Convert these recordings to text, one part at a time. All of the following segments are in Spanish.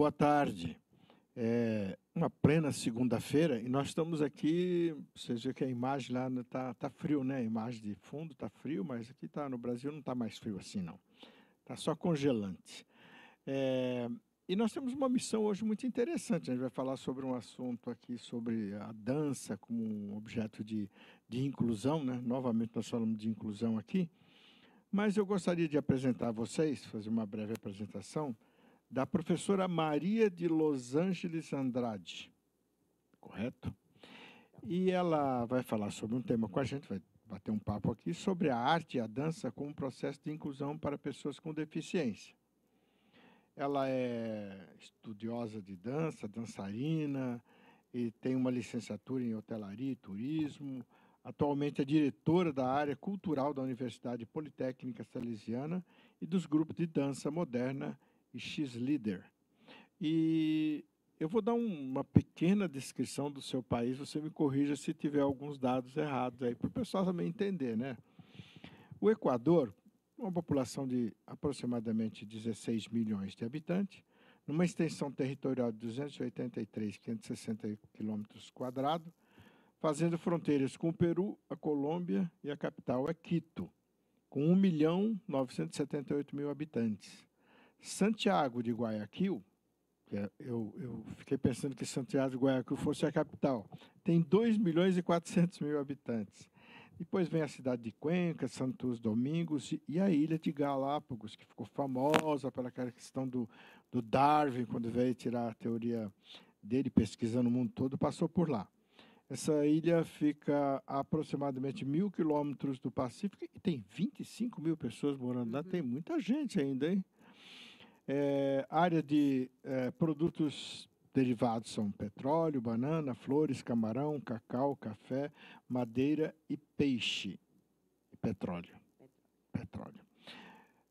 Boa tarde. É uma plena segunda-feira e nós estamos aqui. Vocês vê que a imagem lá está tá frio, né? A imagem de fundo está frio, mas aqui tá, no Brasil não está mais frio assim, não. Está só congelante. É, e nós temos uma missão hoje muito interessante. A gente vai falar sobre um assunto aqui sobre a dança como um objeto de, de inclusão, né? Novamente nós falamos de inclusão aqui. Mas eu gostaria de apresentar a vocês, fazer uma breve apresentação da professora Maria de Los Angeles Andrade, correto? E ela vai falar sobre um tema com a gente, vai bater um papo aqui sobre a arte e a dança como processo de inclusão para pessoas com deficiência. Ela é estudiosa de dança, dançarina e tem uma licenciatura em hotelaria e turismo. Atualmente é diretora da área cultural da Universidade Politécnica Salesiana e dos grupos de dança moderna e X-Leader. E eu vou dar uma pequena descrição do seu país, você me corrija se tiver alguns dados errados aí, para o pessoal também entender, né? O Equador, uma população de aproximadamente 16 milhões de habitantes, numa extensão territorial de 283.560 quilômetros quadrados, fazendo fronteiras com o Peru, a Colômbia e a capital é Quito, com 1 milhão 978 mil habitantes. Santiago de Guayaquil, é, eu, eu, fiquei pensando que Santiago de Guayaquil fosse a capital, tem 2 milhões e 400 mil habitantes. Depois vem a cidade de Cuenca, Santos Domingos e a ilha de Galápagos, que ficou famosa pela questão do, do Darwin, quando veio tirar a teoria dele, pesquisando o mundo todo, passou por lá. Essa ilha fica a aproximadamente mil quilômetros do Pacífico e tem 25 mil pessoas morando lá. Uhum. Tem muita gente ainda, hein? É, área de é, produtos derivados são petróleo, banana, flores, camarão, cacau, café, madeira e peixe. E petróleo. Petróleo.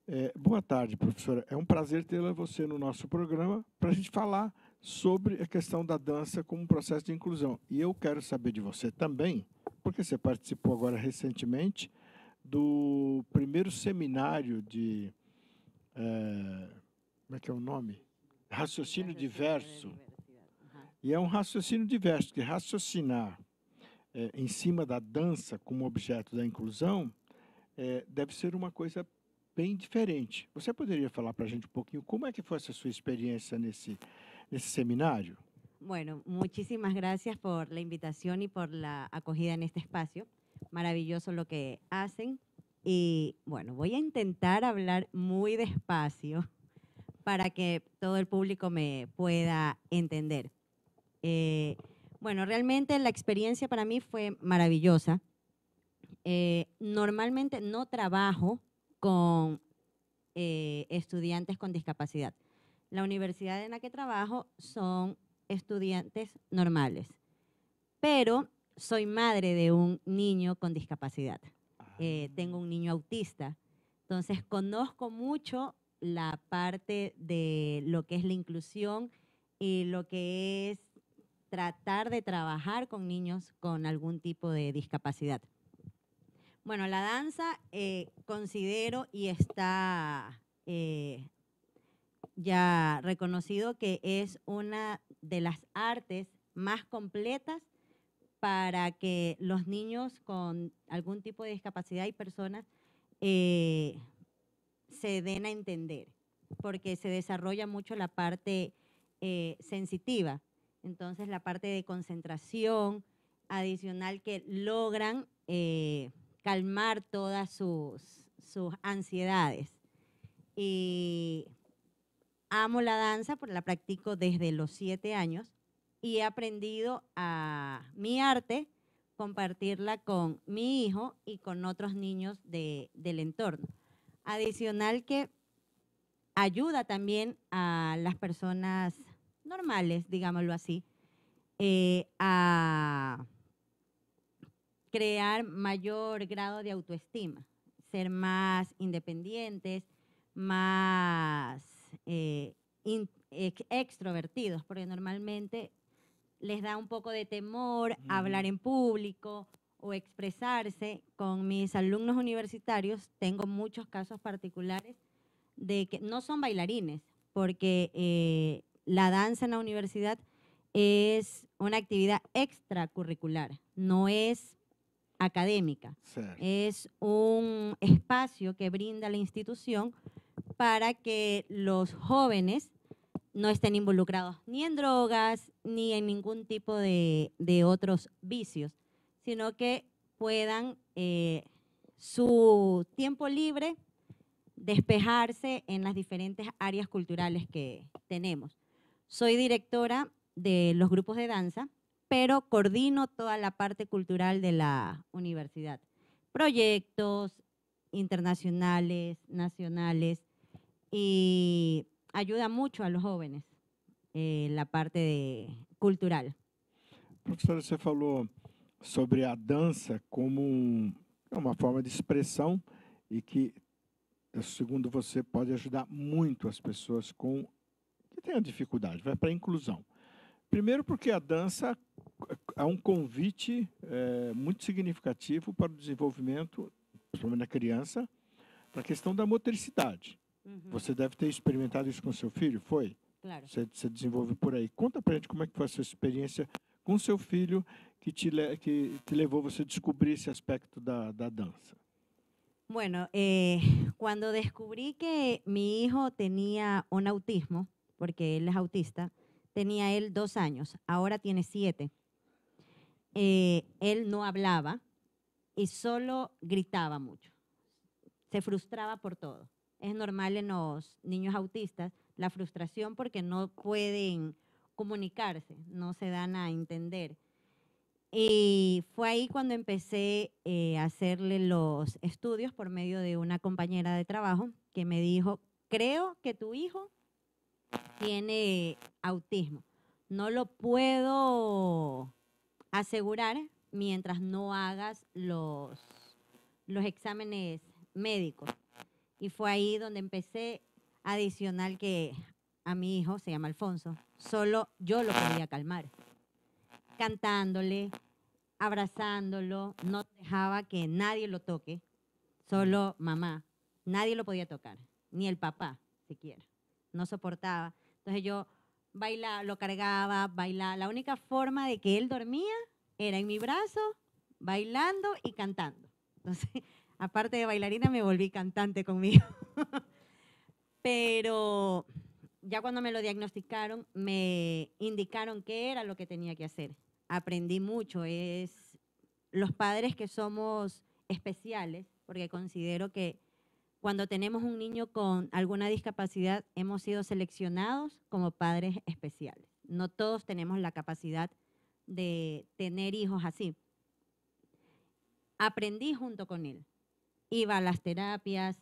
É, boa tarde, professora. É um prazer tê-la você no nosso programa para a gente falar sobre a questão da dança como um processo de inclusão. E eu quero saber de você também, porque você participou agora recentemente do primeiro seminário de é, como é que é o nome? Raciocínio diverso. E é um raciocínio diverso, que raciocinar é, em cima da dança como objeto da inclusão é, deve ser uma coisa bem diferente. Você poderia falar para a gente um pouquinho como é que foi essa sua experiência nesse, nesse seminário? Bueno, muchísimas gracias por la invitación y por la acogida en este espacio. Maravilloso lo que hacen. Y bueno, voy a intentar hablar muy despacio para que todo el público me pueda entender. Eh, bueno, realmente la experiencia para mí fue maravillosa. Eh, normalmente no trabajo con eh, estudiantes con discapacidad. La universidad en la que trabajo son estudiantes normales, pero soy madre de un niño con discapacidad. Ah. tengo un niño autista, entonces conozco mucho la parte de lo que es la inclusión y lo que es tratar de trabajar con niños con algún tipo de discapacidad. Bueno, la danza eh, considero y está eh, ya reconocido que es una de las artes más completas para que los niños con algún tipo de discapacidad y personas eh, se den a entender, porque se desarrolla mucho la parte eh, sensitiva, entonces la parte de concentración adicional que logran eh, calmar todas sus, sus ansiedades. Y amo la danza, porque la practico desde los siete años y he aprendido a mi arte compartirla con mi hijo y con otros niños del entorno. Adicional que ayuda también a las personas normales, digámoslo así, eh, a crear mayor grado de autoestima, ser más independientes, más eh, extrovertidos, porque normalmente les da un poco de temor hablar en público o expresarse con mis alumnos universitarios, tengo muchos casos particulares de que no son bailarines, porque eh, la danza en la universidad es una actividad extracurricular, no es académica. Es un espacio que brinda la institución para que los jóvenes no estén involucrados ni en drogas ni en ningún tipo de otros vicios sino que puedan eh, su tiempo libre despejarse en las diferentes áreas culturales que tenemos. Soy directora de los grupos de danza, pero coordino toda la parte cultural de la universidad. Proyectos internacionales, nacionales, y ayuda mucho a los jóvenes eh, la parte cultural. sobre a dança como é uma forma de expressão e que, segundo você, pode ajudar muito as pessoas com que tenham dificuldade. Vai para a inclusão. Primeiro, porque a dança é um convite é, muito significativo para o desenvolvimento, principalmente da criança, para a questão da motricidade. Uhum. Você deve ter experimentado isso com seu filho, foi? Claro. Você, você desenvolve por aí. Conta para gente como é que foi a sua experiência con seu filho que te, que te levou a descubrir esse aspecto de la danza. Bueno, eh, cuando descubrí que mi hijo tenía un autismo, porque él es autista, tenía él dos años, ahora tiene siete. Eh, él no hablaba y solo gritaba mucho. Se frustraba por todo. Es normal en los niños autistas la frustración porque no pueden comunicarse, no se dan a entender. Y fue ahí cuando empecé eh, a hacerle los estudios por medio de una compañera de trabajo que me dijo, creo que tu hijo tiene autismo. No lo puedo asegurar mientras no hagas los, los exámenes médicos. Y fue ahí donde empecé, adicional que a mi hijo, se llama Alfonso, solo yo lo podía calmar. Cantándole, abrazándolo, no dejaba que nadie lo toque, solo mamá. Nadie lo podía tocar, ni el papá siquiera. No soportaba. Entonces yo bailaba, lo cargaba, bailaba. La única forma de que él dormía era en mi brazo, bailando y cantando. Entonces, aparte de bailarina, me volví cantante conmigo. Pero ya cuando me lo diagnosticaron, me indicaron qué era lo que tenía que hacer. Aprendí mucho. Es los padres que somos especiales, porque considero que cuando tenemos un niño con alguna discapacidad, hemos sido seleccionados como padres especiales. No todos tenemos la capacidad de tener hijos así. Aprendí junto con él. Iba a las terapias,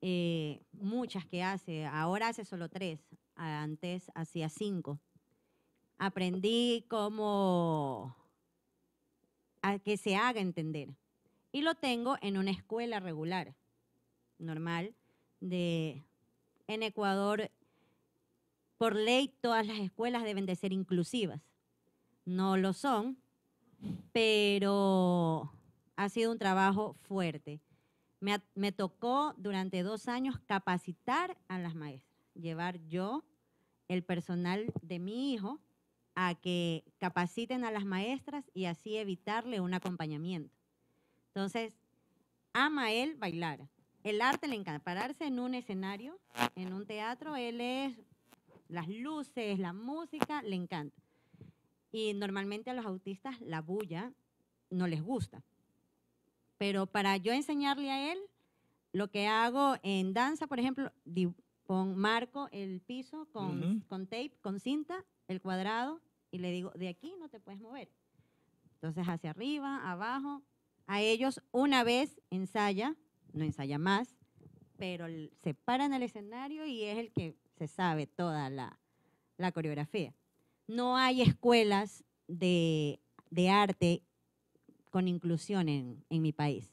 eh, muchas que hace, ahora hace solo tres, antes hacía cinco. Aprendí cómo a que se haga entender. Y lo tengo en una escuela regular, normal, de en Ecuador, por ley todas las escuelas deben de ser inclusivas. No lo son, pero ha sido un trabajo fuerte. Me, tocó durante dos años capacitar a las maestras, llevar yo el personal de mi hijo a que capaciten a las maestras y así evitarle un acompañamiento. Entonces, ama él bailar. El arte le encanta. Pararse en un escenario, en un teatro, él es las luces, la música, le encanta. Y normalmente a los autistas la bulla no les gusta pero para yo enseñarle a él, lo que hago en danza, por ejemplo, marco el piso con, con tape, con cinta, el cuadrado, y le digo, de aquí no te puedes mover. Entonces, hacia arriba, abajo. A ellos una vez ensaya, no ensaya más, pero se paran en el escenario y es el que se sabe toda la, coreografía. No hay escuelas de, de arte con inclusión en, mi país.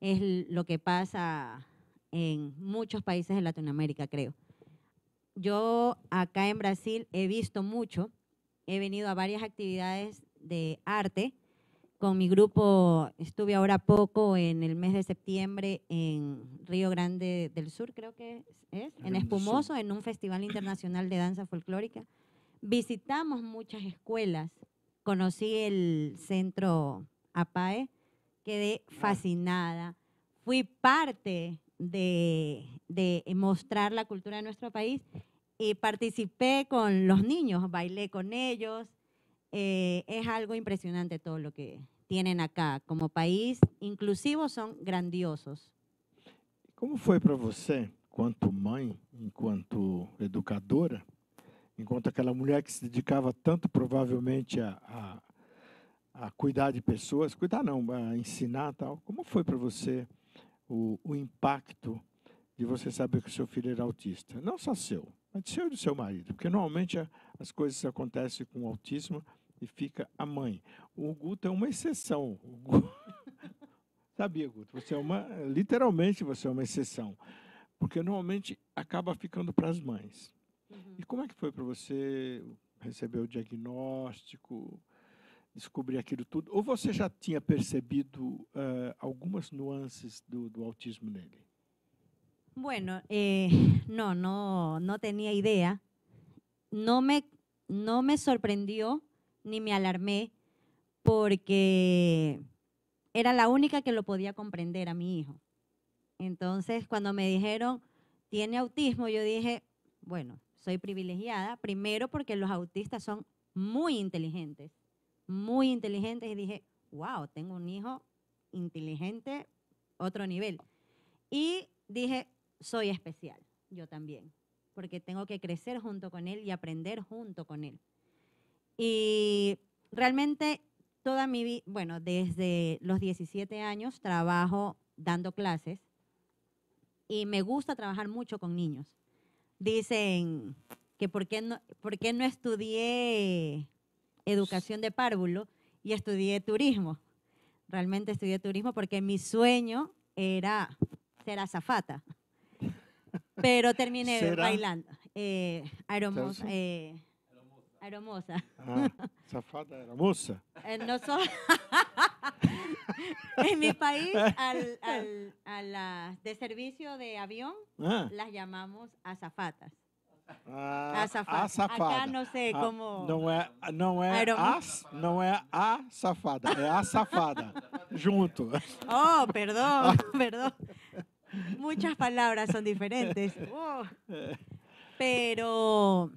Es lo que pasa en muchos países de Latinoamérica, creo. Yo acá en Brasil he visto mucho, he venido a varias actividades de arte. Con mi grupo estuve ahora poco en el mes de septiembre en Río Grande del Sur, creo que es, en Espumoso, en un festival internacional de danza folclórica. Visitamos muchas escuelas, conocí el centro APAE, quedé fascinada. Fui parte de, mostrar la cultura de nuestro país y participé con los niños, bailé con ellos. Eh, es algo impresionante todo lo que tienen acá. Como país inclusivos son grandiosos. ¿Cómo fue para você, cuanto mãe, cuanto educadora, enquanto aquella mujer que se dedicaba tanto probablemente a, a cuidar de pessoas, cuidar não, a ensinar tal. Como foi para você o, o impacto de você saber que o seu filho era autista? Não só seu, mas seu e do seu marido, porque normalmente a, as coisas acontecem com o autismo e fica a mãe. O Guto é uma exceção. Guto... Sabia, Guto? Você é uma, literalmente você é uma exceção, porque normalmente acaba ficando para as mães. Uhum. E como é que foi para você receber o diagnóstico? descobrir aquello todo. ¿O você ya tinha percebido eh, algunas nuances do, autismo nele? Bueno, eh, no, no, no tenía idea. No me, no me sorprendió ni me alarmé porque era la única que lo podía comprender a mi hijo. Entonces, cuando me dijeron, tiene autismo, yo dije, bueno, soy privilegiada, primero porque los autistas son muy inteligentes muy inteligente y dije, wow, tengo un hijo inteligente, otro nivel. Y dije, soy especial, yo también, porque tengo que crecer junto con él y aprender junto con él. Y realmente toda mi vida, bueno, desde los 17 años trabajo dando clases y me gusta trabajar mucho con niños. Dicen que por qué no, por qué no estudié educación de párvulo y estudié turismo. Realmente estudié turismo porque mi sueño era ser azafata. Pero terminé bailando. Eh, aeromosa. Eh, aeromosa. Ah, eh, en mi país, al, a las de servicio de avión, ah. las llamamos azafatas. Ah, Acá no sé ah, cómo. No es não es as, junto. Oh, perdón, perdón. Muchas palabras son diferentes. Oh. Pero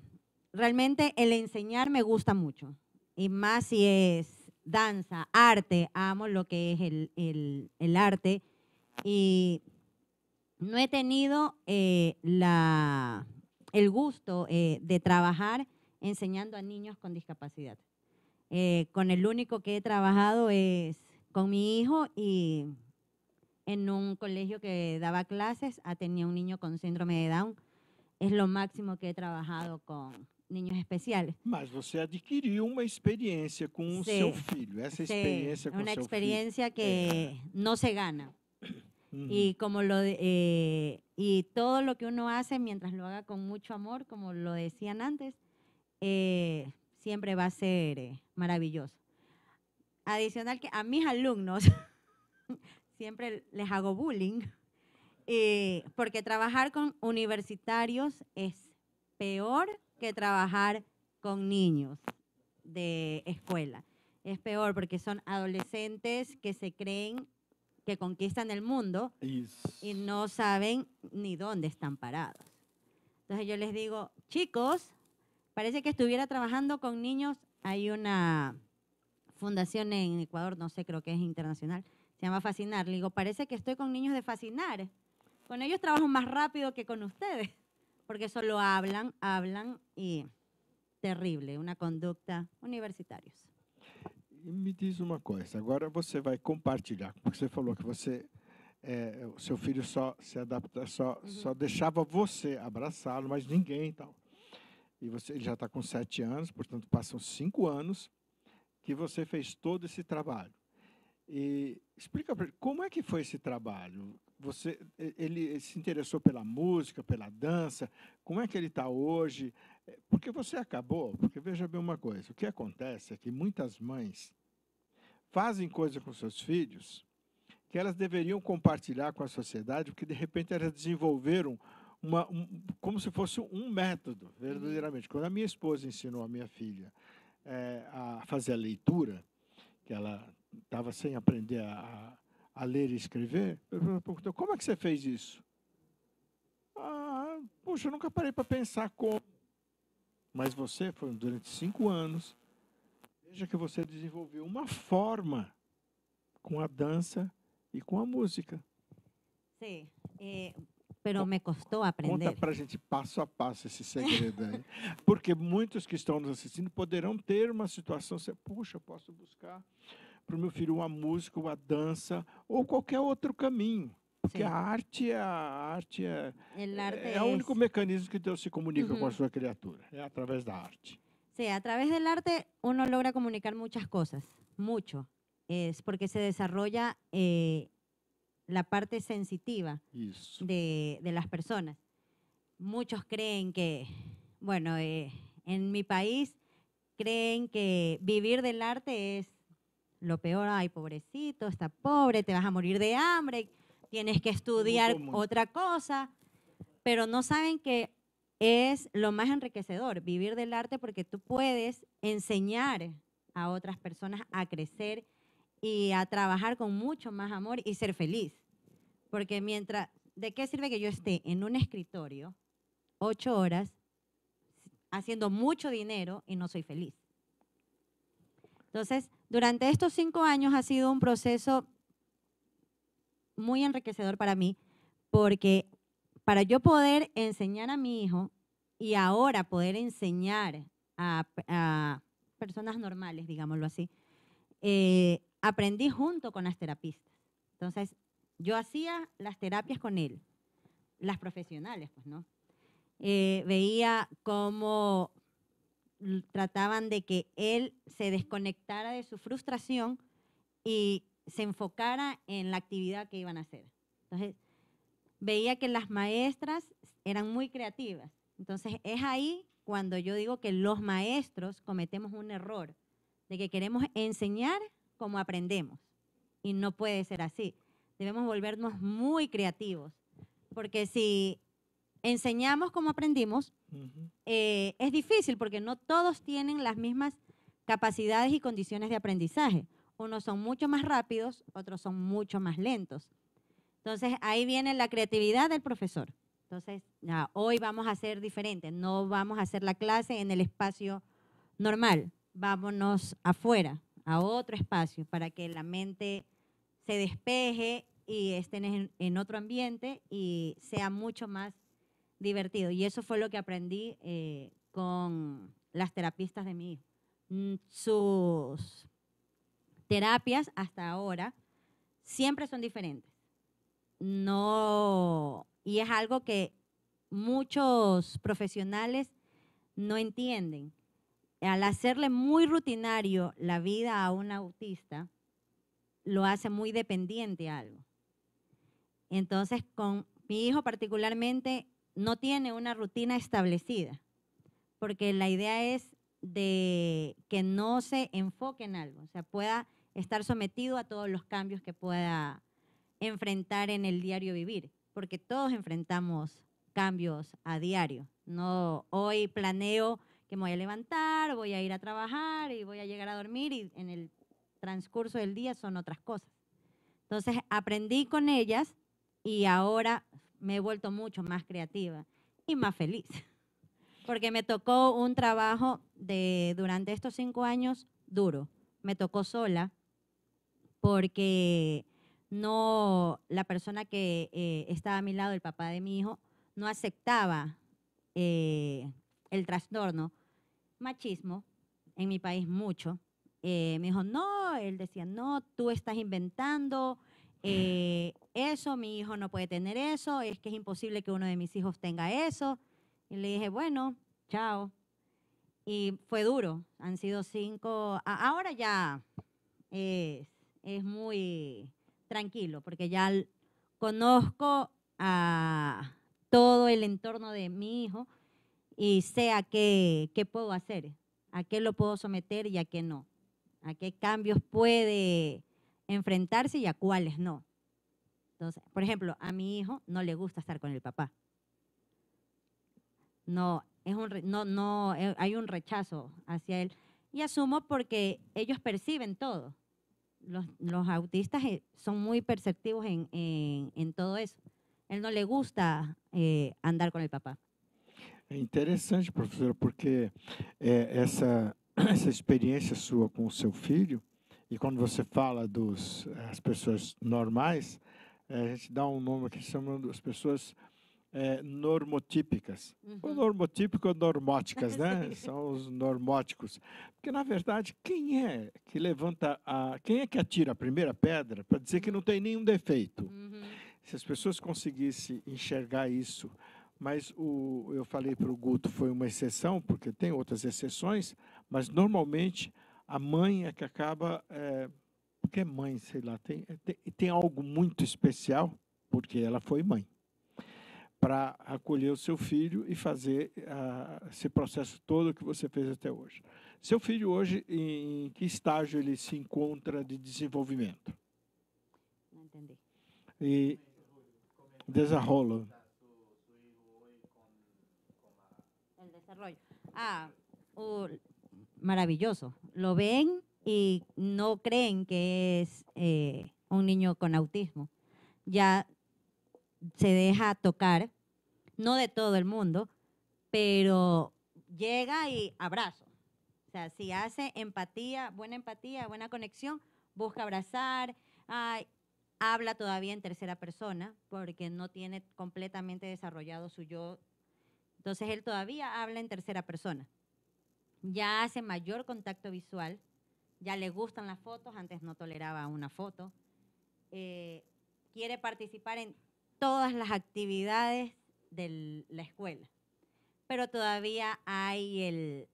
realmente el enseñar me gusta mucho. Y más si es danza, arte, amo lo que es el, arte. Y no he tenido eh, la el gusto eh, de trabajar enseñando a niños con discapacidad. Eh, con el único que he trabajado es con mi hijo y en un colegio que daba clases ah, tenía un niño con síndrome de Down. Es lo máximo que he trabajado con niños especiales. Mas você adquirió una experiencia con su hijo? seu sí, Una experiencia que no se gana. Y como lo eh, y todo lo que uno hace mientras lo haga con mucho amor, como lo decían antes, eh, siempre va a ser eh, maravilloso. Adicional que a mis alumnos siempre les hago bullying, porque trabajar con universitarios es peor que trabajar con niños de escuela. Es peor porque son adolescentes que se creen que conquistan el mundo y no saben ni dónde están parados. Entonces yo les digo, chicos, parece que estuviera trabajando con niños. Hay una fundación en Ecuador, no sé, creo que es internacional, se llama Fascinar. Le digo, parece que estoy con niños de Fascinar. Con ellos trabajo más rápido que con ustedes, porque solo hablan, hablan y terrible, una conducta universitarios. me diz uma coisa, agora você vai compartilhar, porque você falou que você é, o seu filho só se adapta, só, uhum. só deixava você abraçá-lo, mas ninguém e tal. E você, ele já está com sete anos, portanto passam cinco anos que você fez todo esse trabalho. E explica para ele, como é que foi esse trabalho? Você, ele se interessou pela música, pela dança? Como é que ele está hoje? É, porque você acabou, porque veja bem uma coisa, o que acontece é que muitas mães fazem coisas com seus filhos que elas deveriam compartilhar com a sociedade, porque de repente elas desenvolveram uma, um, como se fosse um método, verdadeiramente. Quando a minha esposa ensinou a minha filha é, a fazer a leitura, que ela estava sem aprender a, a, ler e escrever, eu perguntou, como é que você fez isso? Ah, puxa, eu nunca parei para pensar como. Mas você, durante cinco anos, veja que você desenvolveu uma forma com a dança e com a música. Sim. mas eh, pero me custou aprender. Conta para a gente passo a passo esse segredo aí. Porque muitos que estão nos assistindo poderão ter uma situação, você, puxa, posso buscar para o meu filho uma música, uma dança ou qualquer outro caminho. Porque Sim. arte, a arte eh, único mecanismo que Dios se comunica con su criatura, es criatura, través través da arte. Sí, a través del arte uno logra comunicar muchas cosas, mucho. Es porque se desarrolla eh, la parte sensitiva de, de, las personas. Muchos creen que, bueno, eh, en mi país creen que vivir del arte es lo peor, ay, pobrecito, está pobre, te vas a morir de hambre tienes que estudiar otra cosa, pero no saben que es lo más enriquecedor, vivir del arte porque tú puedes enseñar a otras personas a crecer y a trabajar con mucho más amor y ser feliz. Porque mientras, ¿de qué sirve que yo esté en un escritorio ocho horas haciendo mucho dinero y no soy feliz? Entonces, durante estos cinco años ha sido un proceso muy enriquecedor para mí porque para yo poder enseñar a mi hijo y ahora poder enseñar a, personas normales, digámoslo así, eh, aprendí junto con las terapistas. Entonces, yo hacía las terapias con él, las profesionales, pues, ¿no? Eh, veía cómo trataban de que él se desconectara de su frustración y se enfocara en la actividad que iban a hacer. Entonces, veía que las maestras eran muy creativas. Entonces, es ahí cuando yo digo que los maestros cometemos un error de que queremos enseñar como aprendemos. Y no puede ser así. Debemos volvernos muy creativos, porque si enseñamos como aprendimos, eh, es difícil porque no todos tienen las mismas capacidades y condiciones de aprendizaje. Unos son mucho más rápidos, otros son mucho más lentos. Entonces ahí viene la creatividad del profesor. Entonces, hoy vamos a ser diferentes, no vamos a hacer la clase en el espacio normal, vámonos afuera, a otro espacio, para que la mente se despeje y estén en, otro ambiente y sea mucho más divertido. Y eso fue lo que aprendí eh, con las terapistas de mi hijo. Mm, sus terapias hasta ahora siempre son diferentes. No, y es algo que muchos profesionales no entienden. Al hacerle muy rutinario la vida a un autista, lo hace muy dependiente a algo. Entonces, con mi hijo particularmente, no tiene una rutina establecida, porque la idea es de que no se enfoque en algo, o sea, pueda estar sometido a todos los cambios que pueda enfrentar en el diario vivir, porque todos enfrentamos cambios a diario. No hoy planeo que me voy a levantar, voy a ir a trabajar y voy a llegar a dormir y en el transcurso del día son otras cosas. Entonces aprendí con ellas y ahora me he vuelto mucho más creativa y más feliz, porque me tocó un trabajo de durante estos cinco años duro. Me tocó sola, porque no la persona que eh, estaba a mi lado, el papá de mi hijo, no aceptaba eh, el trastorno, machismo, en mi país mucho. Eh, me dijo, no, él decía, no, tú estás inventando eso, mi hijo no puede tener eso, es que es imposible que uno de mis hijos tenga eso. Y le dije, bueno, chao. Y fue duro, han sido cinco, ahora ya es muy tranquilo, porque ya conozco a todo el entorno de mi hijo y sé a qué, puedo hacer, a qué lo puedo someter y a qué no, a qué cambios puede enfrentarse y a cuáles no. Entonces, por ejemplo, a mi hijo no le gusta estar con el papá. No, un, no, no, eh, hay un rechazo hacia él. Y asumo porque ellos perciben todo. los, los autistas eh, son muy perceptivos en, en, en, todo eso. Él no le gusta eh, andar con el papá. É interessante, professora, porque é, essa, essa experiência sua com o seu filho, e quando você fala dos as pessoas normais, é, a gente dá um nome que chama das pessoas é, normotípicas. Uhum. Ou normotípico ou é normóticas, né? São os normóticos. Porque, na verdade, quem é que levanta a. Quem é que atira a primeira pedra para dizer que não tem nenhum defeito? Uhum. Se as pessoas conseguissem enxergar isso, mas o, eu falei para o Guto, foi uma exceção, porque tem outras exceções, mas normalmente a mãe é que acaba. É, porque é mãe, sei lá, tem, tem, tem algo muito especial, porque ela foi mãe para acolher o seu filho e fazer uh, esse processo todo que você fez até hoje. Seu filho hoje, em que estágio ele se encontra de desenvolvimento? Não entendi. E desarrolo. Ah, oh, maravilloso. Lo ven y no creen que es eh, un niño con autismo. Ya se deja tocar, no de todo el mundo, pero llega y abrazo. O sea, si hace empatía, buena empatía, buena conexión, busca abrazar, habla todavía en tercera persona porque no tiene completamente desarrollado su yo. Entonces él todavía habla en tercera persona. Ya hace mayor contacto visual, ya le gustan las fotos, antes no toleraba una foto. Eh, quiere participar en todas las actividades de la escuela, pero todavía hay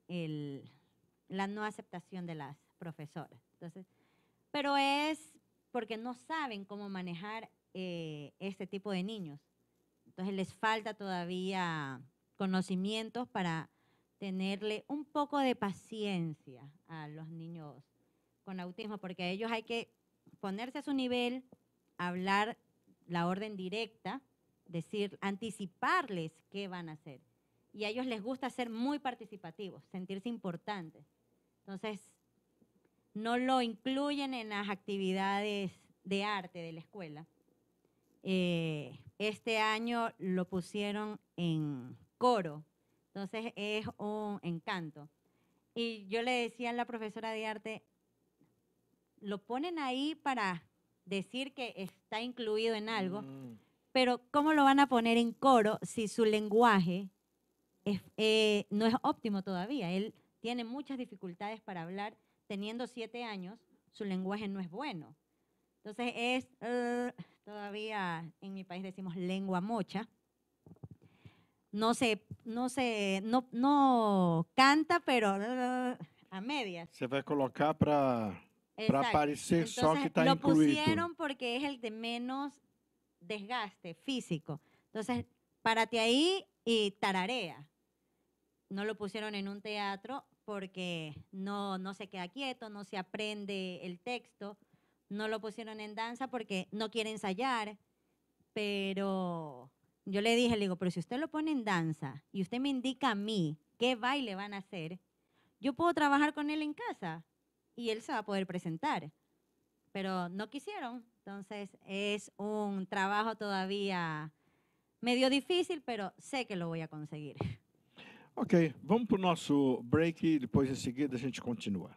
la no aceptación de las profesoras. Entonces, pero es porque no saben cómo manejar eh, este tipo de niños. Entonces les falta todavía conocimientos para tenerle un poco de paciencia a los niños con autismo, porque a ellos hay que ponerse a su nivel, hablar la orden directa, decir, anticiparles qué van a hacer. Y a ellos les gusta ser muy participativos, sentirse importantes. Entonces, no lo incluyen en las actividades de arte de la escuela. Eh, este año lo pusieron en coro, entonces es un encanto. Y yo le decía a la profesora de arte, lo ponen ahí para decir que está incluido en algo, mm. pero ¿cómo lo van a poner en coro si su lenguaje eh, no es óptimo todavía? Él tiene muchas dificultades para hablar, teniendo siete años, su lenguaje no es bueno. Entonces es, uh, todavía en mi país decimos lengua mocha. No se, no se, no, no canta, pero uh, a medias. Se va a colocar para para aparecer que está lo Lo pusieron porque es el de menos desgaste físico. Entonces, párate ahí y tararea. No lo pusieron en un teatro porque no, no se queda quieto, no se aprende el texto. No lo pusieron en danza porque no quiere ensayar. Pero yo le dije, le digo, pero si usted lo pone en danza y usted me indica a mí qué baile van a hacer, yo puedo trabajar con él en casa y él se va a poder presentar. Pero no quisieron, entonces es un trabajo todavía medio difícil, pero sé que lo voy a conseguir. Ok, vamos para o nosso break y después em seguida a gente continúa.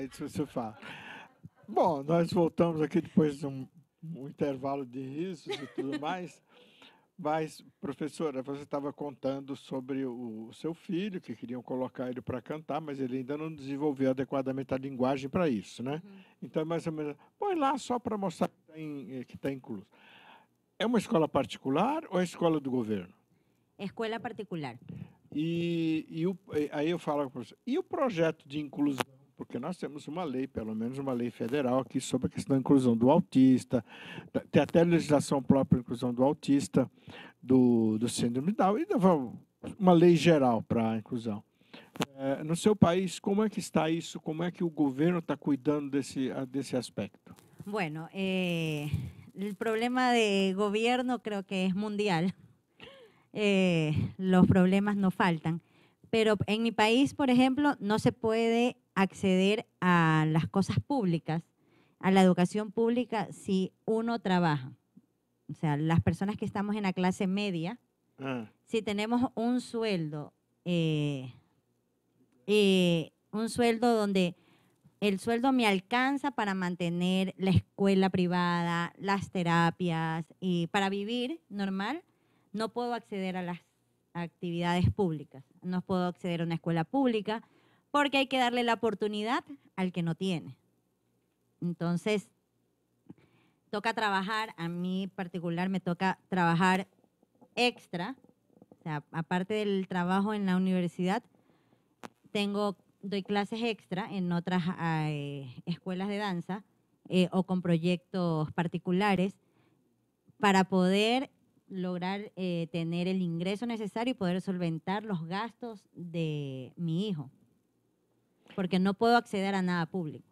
aí se você fala. Bom, nós voltamos aqui depois de um, um intervalo de risos e tudo mais. Mas, professora, você estava contando sobre o seu filho, que queriam colocar ele para cantar, mas ele ainda não desenvolveu adequadamente a linguagem para isso, né? Uhum. Então, é mais ou menos, põe lá só para mostrar que está em, eh, tá incluso. É uma escola particular ou é escola do governo? Escola particular. E, e o, eh, aí eu falo a professora, e o projeto de inclusão porque nós temos uma lei, pelo menos uma lei federal aqui sobre a questão da inclusão do autista, tem até legislação própria da inclusão do autista, do, do síndrome Down, e uma lei geral para a inclusão. É, no seu país, como é que está isso? Como é que o governo está cuidando desse, ah, desse aspecto? Bueno, eh, el problema de gobierno creo que es mundial. Eh, los problemas no faltan. pero en mi país, por ejemplo, no se puede acceder a las cosas públicas, a la educación pública, si uno trabaja. O sea, las personas que estamos en la clase media, ah. si tenemos un sueldo, eh, eh, un sueldo donde el sueldo me alcanza para mantener la escuela privada, las terapias y para vivir normal, no puedo acceder a las actividades públicas. No puedo acceder a una escuela pública porque hay que darle la oportunidad al que no tiene. Entonces, toca trabajar, a mí particular me toca trabajar extra, aparte del trabajo en la universidad, tengo, doy clases extra en otras eh, escuelas de danza eh, o con proyectos particulares para poder lograr eh, tener el ingreso necesario y poder solventar los gastos de mi hijo. Porque no puedo acceder a nada público.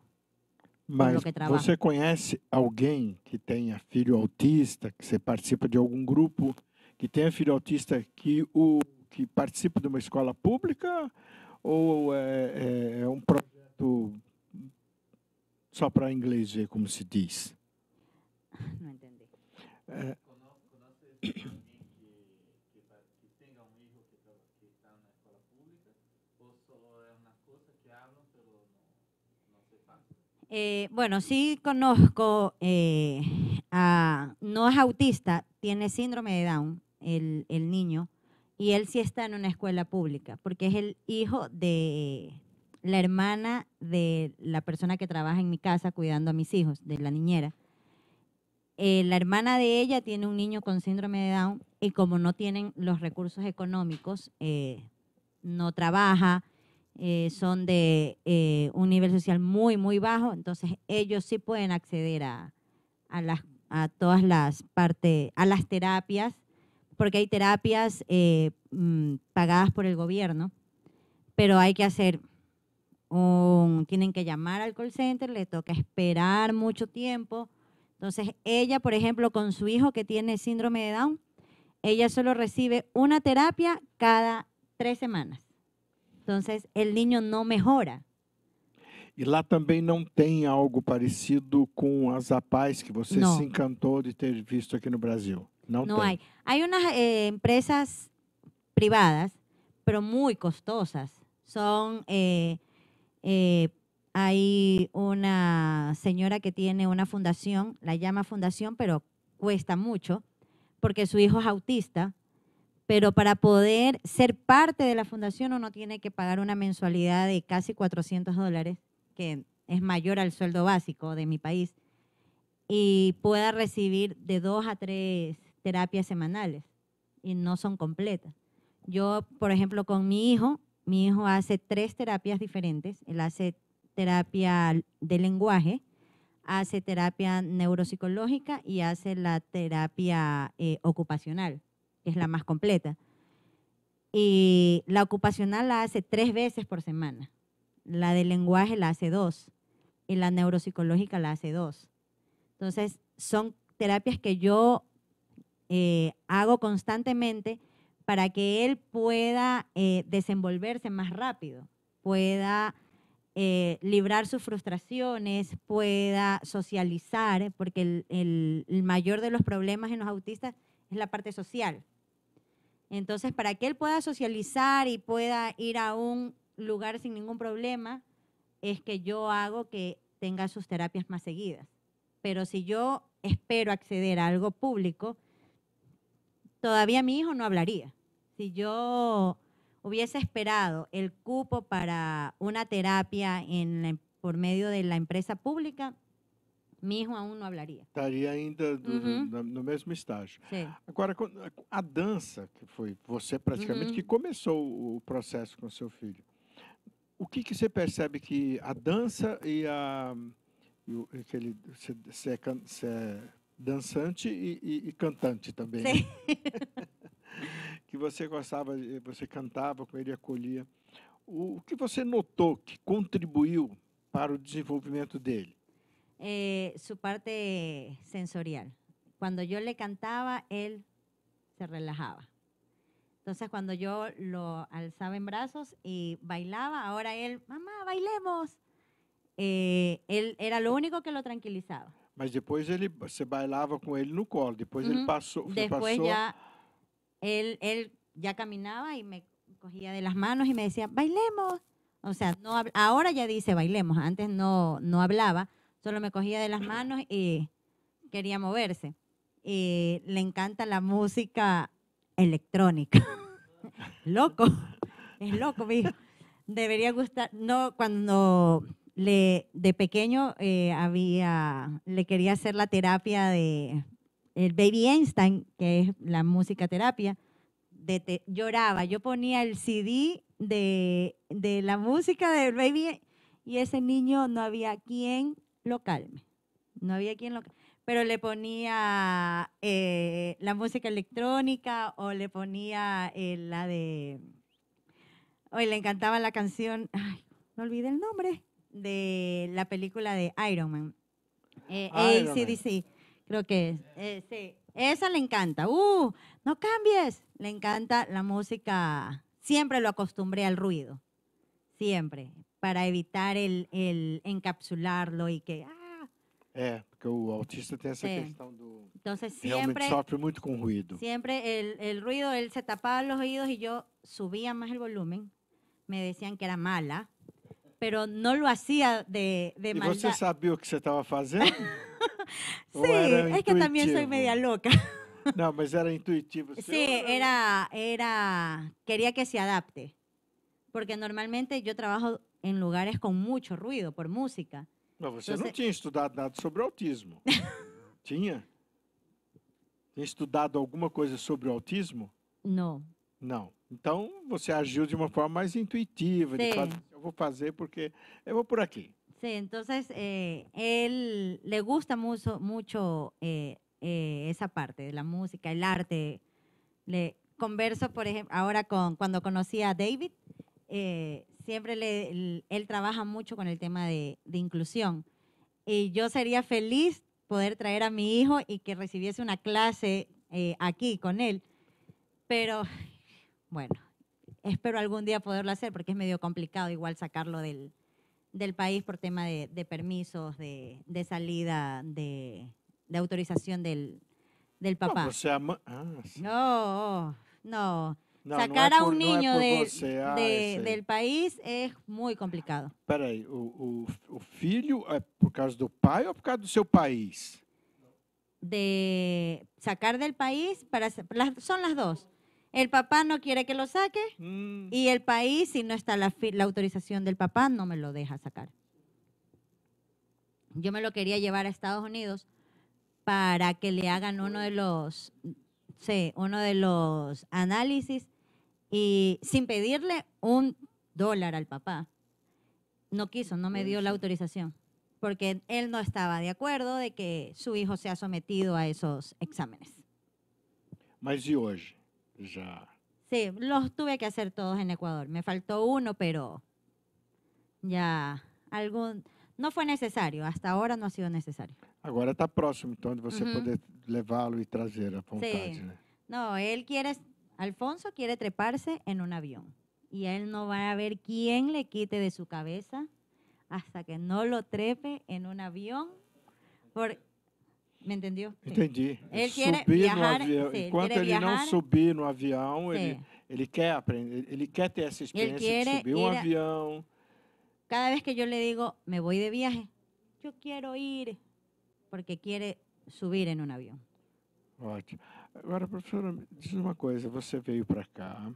Mas você conhece alguém que tenha filho autista, que você participa de algum grupo que tenha filho autista que, o, que participa de uma escola pública ou é, é, é um projeto só para inglês ver como se diz? Eh, bueno, sí conozco eh, a, no es autista, tiene síndrome de Down, el, niño, y él sí está en una escuela pública, porque es el hijo de la hermana de la persona que trabaja en mi casa cuidando a mis hijos, de la niñera. Eh, la hermana de ella tiene un niño con síndrome de Down y como no tienen los recursos económicos, no trabaja, eh, son de eh, un nivel social muy, muy bajo, entonces ellos sí pueden acceder a, las, a todas las partes, a las terapias, porque hay terapias eh, mm, pagadas por el gobierno, pero hay que hacer un, tienen que llamar al call center, le toca esperar mucho tiempo. Entonces, ella, por ejemplo, con su hijo que tiene síndrome de Down, ella solo recibe una terapia cada tres semanas. Entonces, el niño no mejora. Y e lá también no tem algo parecido con las APAES que você se encantó de ter visto aquí no Brasil. No hay. Hay unas eh, empresas privadas, pero muy costosas. Son, eh, eh, hay una señora que tiene una fundación, la llama fundación, pero cuesta mucho, porque su hijo es autista pero para poder ser parte de la fundación uno tiene que pagar una mensualidad de casi 400 dólares, que es mayor al sueldo básico de mi país, y pueda recibir de dos a tres terapias semanales, y no son completas. Yo, por ejemplo, con mi hijo, mi hijo hace tres terapias diferentes, él hace terapia de lenguaje, hace terapia neuropsicológica y hace la terapia eh, ocupacional que es la más completa. Y la ocupacional la hace tres veces por semana. La del lenguaje la hace dos. Y la neuropsicológica la hace dos. Entonces, son terapias que yo eh, hago constantemente para que él pueda eh, desenvolverse más rápido, pueda eh, librar sus frustraciones, pueda socializar, porque el, el mayor de los problemas en los autistas es la parte social. Entonces, para que él pueda socializar y pueda ir a un lugar sin ningún problema, es que yo hago que tenga sus terapias más seguidas. Pero si yo espero acceder a algo público, todavía mi hijo no hablaría. Si yo hubiese esperado el cupo para una terapia por medio de la empresa pública, mesmo a um não hablaria. Estaria ainda do, uhum. no, mesmo estágio. Sim. Agora, a dança, que foi você praticamente uhum. que começou o processo com seu filho, o que, que você percebe que a dança e a. E aquele, você, você, é, você é dançante e, e, e, cantante também. Né? Sim. que você gostava, você cantava com ele, acolhia. O, o que você notou que contribuiu para o desenvolvimento dele? Eh, su parte sensorial. Cuando yo le cantaba, él se relajaba. Entonces cuando yo lo alzaba en brazos y bailaba, ahora él, mamá, bailemos. Eh, él era lo único que lo tranquilizaba. Pero después él se bailava él en el colo, después él pasó, pasó. ya, él, él ya caminaba y me cogía de las manos y me decía, "Bailemos." O sea, no ahora ya dice, "Bailemos." Antes no no hablaba, solo me cogía de las manos y quería moverse. Y le encanta la música electrónica. loco, es loco, mi Debería gustar, no, cuando le, de pequeño eh, había, le quería hacer la terapia de el Baby Einstein, que es la música terapia, de lloraba. Yo ponía el CD de, de la música del Baby y ese niño no había quien lo calme. No había quien lo Pero le ponía eh, la música electrónica o le ponía eh, la de... Hoy le encantaba la canción, ay, no el nombre, de la película de Iron Man. Eh, ah, creo que es. Esa le encanta. ¡Uh! ¡No cambies! Le encanta la música. Siempre lo acostumbré al ruido. Siempre para evitar el, el encapsularlo y que ah, porque el autista tiene esa cuestión questão entonces realmente siempre sufre mucho con ruido. siempre el, el ruido él se tapaba los oídos y yo subía más el volumen me decían que era mala pero no lo hacía de, de E você sabía sabia que você estava sí es que también soy media loca No, pero pues era intuitivo. Sí, era, era, quería que se adapte, porque normalmente yo trabajo en lugares con mucho ruido por música. No, você no não tinha estudado nada sobre autismo. tinha? Tinha estudado alguma coisa sobre autismo? No. Não. Então você agiu de uma forma mais intuitiva, sí. de voy eu vou fazer porque eu vou por aqui. Sí, entonces eh, él le gusta mucho, eh, eh, esa parte de la música, el arte. Le converso, por ejemplo, ahora con cuando conocí a David, siempre él, trabaja mucho con el tema de, inclusión. Y yo sería feliz poder traer a mi hijo y que recibiese una clase eh, aquí con él. Pero bueno, espero algún día poderlo hacer porque es medio complicado igual sacarlo del, país por tema de, permisos, de, salida, de, autorización del, papá. Pues ah, no, no, no. Sacar a un niño del país es muy complicado. Espera o, o, filho por causa del pai o por causa de su país? De sacar del país, son las dos. El papá no quiere que lo saque mm. y el país, si no está la, autorización del papá, no me lo deja sacar. Yo me lo quería llevar a Estados Unidos para que le hagan uno de los, uno de los análisis y sin pedirle un dólar al papá. No quiso, no me dio la autorización, porque él no estaba de acuerdo de que su hijo sea sometido a esos exámenes. Mas y hoy Sí, los tuve que hacer todos en Ecuador. Me faltó uno, pero ya algún no fue necesario, hasta ahora no ha sido necesario. Ahora está próximo, entonces, de você poder levá-lo e trazer quiere sí. Alfonso quiere treparse en un avión y él no va a ver quién le quite de su cabeza hasta que no lo trepe en un avión. Por, ¿Me entendió? Sí. Él quiere subir en viajar, avión. En Enquanto él subir en un avión, él quiere aprender, Él quiere tener esa experiencia de subir un um a... Cada vez que yo le digo, me voy de viaje, yo quiero ir, porque quiere subir en un avión. Ótimo. Agora, professora, diz uma coisa: você veio para cá,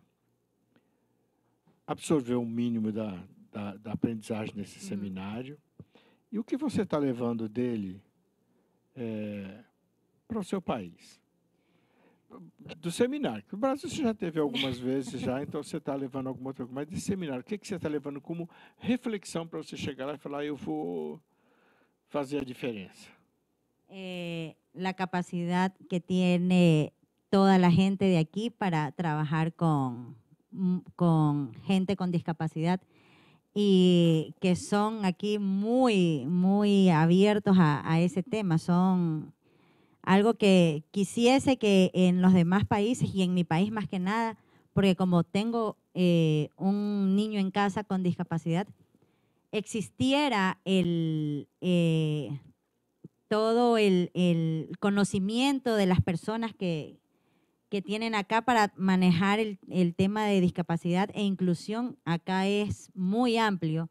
absorveu o um mínimo da, da, da, aprendizagem nesse uhum. seminário, e o que você está levando dele é, para o seu país? do seminário. O Brasil você já teve algumas vezes já, então você está levando alguma outra coisa. Mas de seminário, o que, que você está levando como reflexão para você chegar lá e falar, eu vou fazer a diferença? Eh, la capacidad que tiene toda la gente de aquí para trabajar con, mm, con gente con discapacidad y que son aquí muy, muy abiertos a, ese tema. Son algo que quisiese que en los demás países y en mi país más que nada, porque como tengo eh, un niño en casa con discapacidad, existiera el, eh, todo el, conocimiento de las personas que, tienen acá para manejar el, tema de discapacidad e inclusión acá es muy amplio.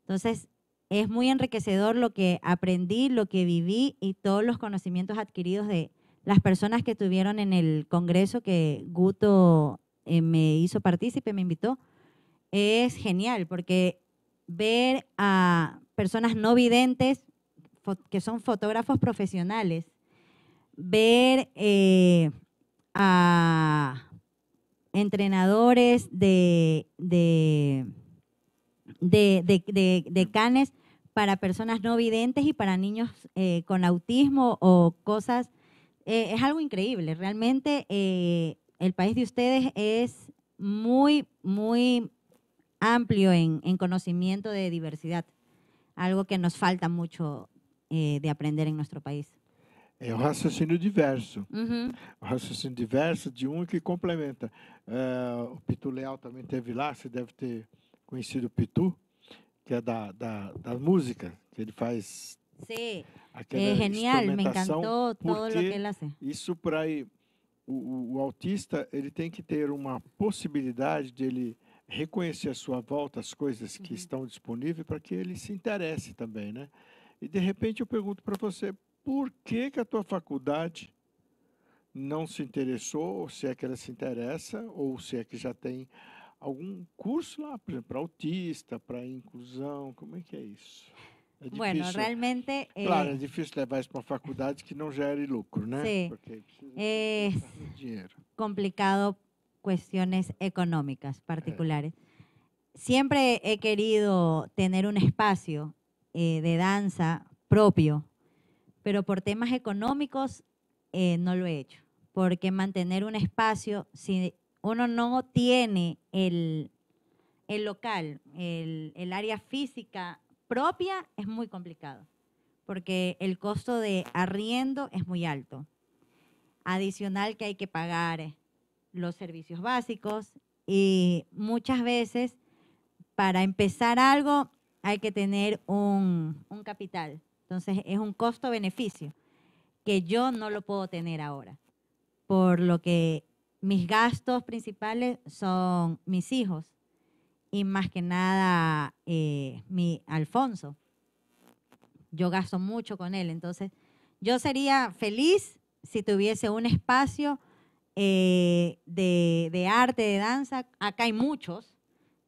Entonces, es muy enriquecedor lo que aprendí, lo que viví y todos los conocimientos adquiridos de las personas que tuvieron en el congreso que Guto eh, me hizo partícipe, me invitó. Es genial porque ver a personas no videntes que son fotógrafos profesionales, ver eh, a entrenadores de, de, canes para personas no videntes y para niños eh, con autismo o cosas. Eh, es algo increíble, realmente el país de ustedes es muy, muy amplio en conocimiento de diversidad, algo que nos falta mucho Eh, de aprender em nosso país. É um raciocínio diverso. Uhum. raciocínio diverso de um que complementa. Uh, o Pitu Leal também teve lá, você deve ter conhecido o Pitu, que é da, da, da música, que ele faz. Sim, é genial, me encantou todo o que ele faz. Isso para o, o, o, autista ele tem que ter uma possibilidade de ele reconhecer à sua volta as coisas que uhum. estão disponíveis para que ele se interesse também, né? E de repente eu pergunto para você, por que, que a tua faculdade não se interessou, ou se é que ela se interessa, ou se é que já tem algum curso lá, por exemplo, para autista, para inclusão, como é que é isso? É difícil, bueno, realmente... Eh, claro, eh, é difícil levar isso para uma faculdade que não gere lucro, né? Sí, Porque é dinheiro. complicado questões econômicas é. particulares. É. Siempre he querido tener un espacio Eh, de danza propio, pero por temas económicos eh, no lo he hecho, porque mantener un espacio, si uno no tiene el, local, el, el área física propia, es muy complicado, porque el costo de arriendo es muy alto. Adicional que hay que pagar los servicios básicos y muchas veces para empezar algo hay que tener un, capital. Entonces es un costo-beneficio que yo no lo puedo tener ahora, por lo que mis gastos principales son mis hijos y más que nada eh, mi Alfonso. Yo gasto mucho con él, entonces yo sería feliz si tuviese un espacio eh, de, de arte, de danza. Acá hay muchos,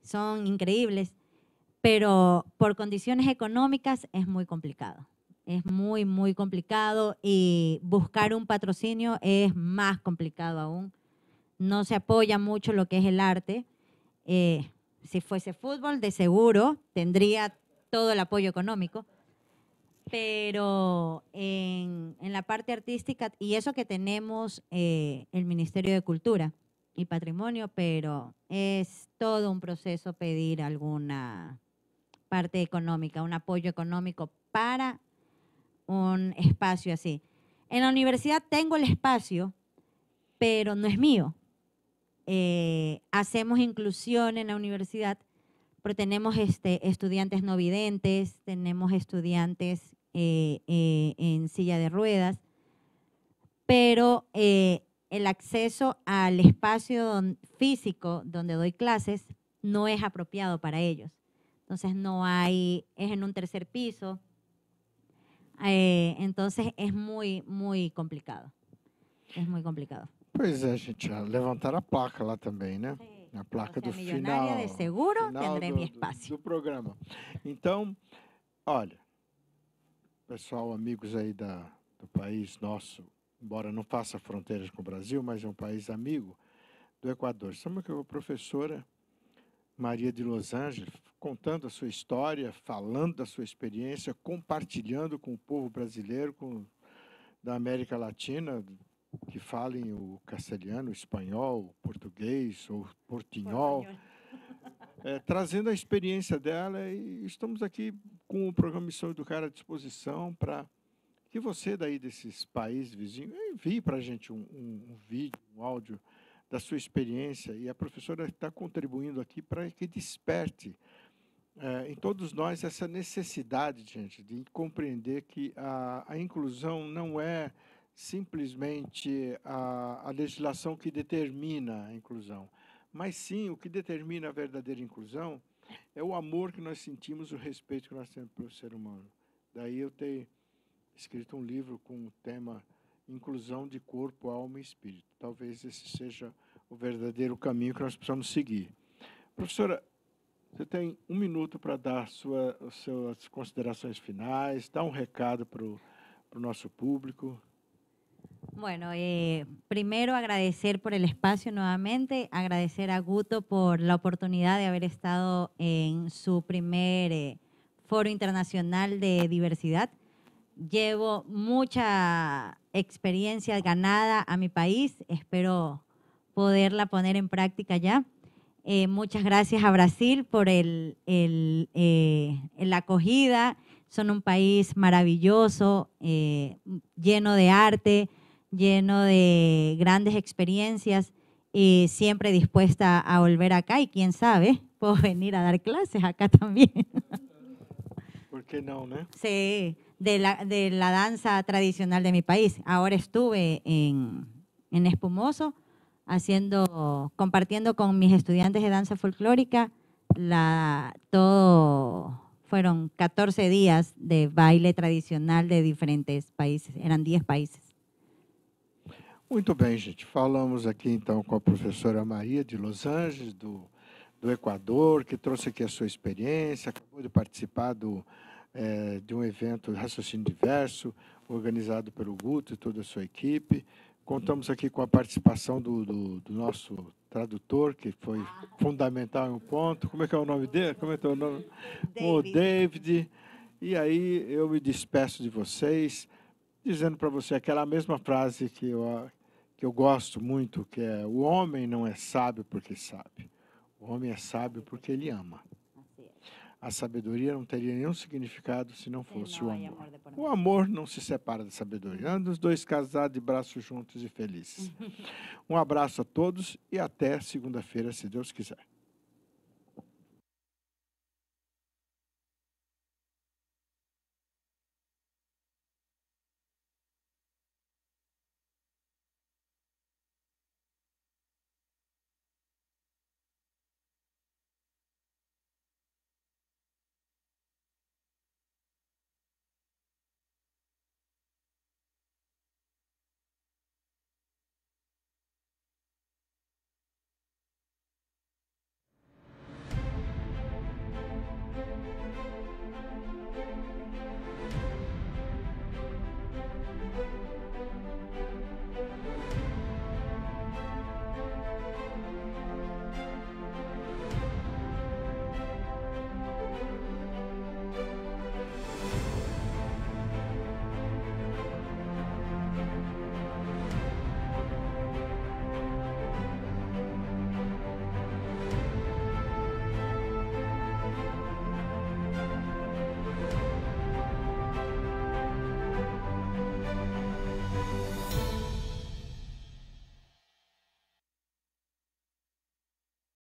son increíbles pero por condiciones económicas es muy complicado. Es muy, muy complicado y buscar un patrocinio es más complicado aún. No se apoya mucho lo que es el arte. Eh, si fuese fútbol, de seguro tendría todo el apoyo económico, pero en, la parte artística, y eso que tenemos eh, el Ministerio de Cultura y Patrimonio, pero es todo un proceso pedir alguna parte económica, un apoyo económico para un espacio así. En la universidad tengo el espacio, pero no es mío. Eh, hacemos inclusión en la universidad, pero tenemos este, estudiantes no videntes, tenemos estudiantes eh, eh, en silla de ruedas, pero el acceso al espacio físico donde doy clases no es apropiado para ellos. entonces no hay, es en un tercer piso, eh, entonces é muito, muito complicado. É muito complicado. Pois é, gente, levantar a placa lá também, né? A placa do final. de seguro, final tendré do, mi espacio. Do, do programa. Então, olha, pessoal, amigos aí da, do país nosso, embora não faça fronteiras com o Brasil, mas é um país amigo do Equador. Sabe que eu professora Maria de Los Angeles, contando a sua história, falando da sua experiência, compartilhando com o povo brasileiro, com da América Latina, que falem o castelhano, o espanhol, o português ou portinhol, é, trazendo a experiência dela e estamos aqui com o programa Missão Educar à disposição para que você daí desses países vizinhos envie para a gente um, um, um vídeo, um áudio da sua experiência, e a professora está contribuindo aqui para que desperte é, em todos nós essa necessidade, gente, de compreender que a, a inclusão não é simplesmente a, a, legislação que determina a inclusão, mas sim o que determina a verdadeira inclusão é o amor que nós sentimos, o respeito que nós temos pelo ser humano. Daí eu tenho escrito um livro com o tema Inclusão de Corpo, Alma e Espírito. Talvez esse seja o verdadeiro caminho que nós precisamos seguir. Profesora, você tem un um minuto para dar sus suas considerações finais, dar um recado para nuestro nosso público. Bueno, eh, primero agradecer por el espacio nuevamente, agradecer a Guto por la oportunidad de haber estado en su primer eh, foro internacional de diversidad. Llevo mucha experiencia ganada a mi país, espero poderla poner en práctica ya. Eh, muchas gracias a Brasil por el, el, eh, la acogida. Son un país maravilloso, eh, lleno de arte, lleno de grandes experiencias y siempre dispuesta a volver acá. Y quién sabe, puedo venir a dar clases acá también. ¿Por qué no, no? Sí, de la, de la danza tradicional de mi país. Ahora estuve en, en Espumoso haciendo, compartiendo con mis estudiantes de danza folclórica, la, todo fueron 14 días de baile tradicional de diferentes países, eram 10 países. Muito bem, gente. Falamos aqui então com a professora Maria de Los Angeles, do, do Equador, que trouxe aqui a sua experiência, acabou de participar do, é, de um evento Raciocínio Diverso, organizado pelo Guto e toda a sua equipe. Contamos aqui com a participação do, do, do nosso tradutor, que foi fundamental em um ponto. Como é que é o nome dele? Como é que é o nome? David. O David. E aí eu me despeço de vocês, dizendo para você aquela mesma frase que eu, que eu gosto muito, que é o homem não é sábio porque sabe. O homem é sábio porque ele ama. Tá a sabedoria não teria nenhum significado se não fosse o é amor. O amor não se separa da sabedoria. Andam os dois casados de braços juntos e felizes. Uhum. Um abraço a todos e até segunda-feira, se Deus quiser.